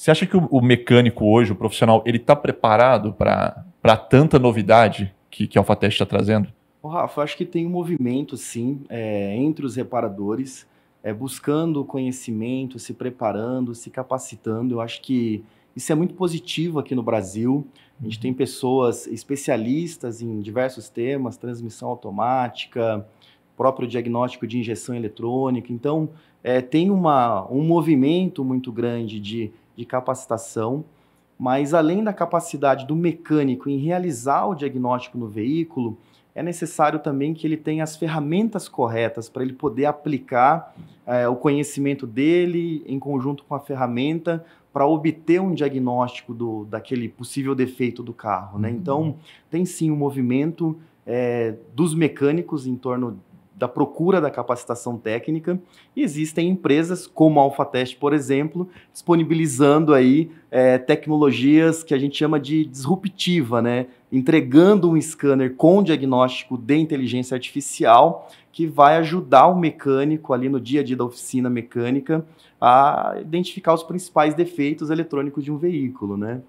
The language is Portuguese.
Você acha que o, o mecânico hoje, o profissional, ele está preparado para tanta novidade que, que a AlphaTest está trazendo? Oh, Rafa, acho que tem um movimento, sim, é, entre os reparadores, é, buscando conhecimento, se preparando, se capacitando. Eu acho que isso é muito positivo aqui no Brasil. A gente uhum. tem pessoas especialistas em diversos temas, transmissão automática, próprio diagnóstico de injeção eletrônica. Então, é, tem uma, um movimento muito grande de de capacitação, mas além da capacidade do mecânico em realizar o diagnóstico no veículo, é necessário também que ele tenha as ferramentas corretas para ele poder aplicar é, o conhecimento dele em conjunto com a ferramenta para obter um diagnóstico do, daquele possível defeito do carro. Né? Uhum. Então, tem sim um movimento é, dos mecânicos em torno da procura da capacitação técnica. E existem empresas como a AlphaTest, por exemplo, disponibilizando aí é, tecnologias que a gente chama de disruptiva, né? entregando um scanner com diagnóstico de inteligência artificial que vai ajudar o mecânico ali no dia a dia da oficina mecânica a identificar os principais defeitos eletrônicos de um veículo, né?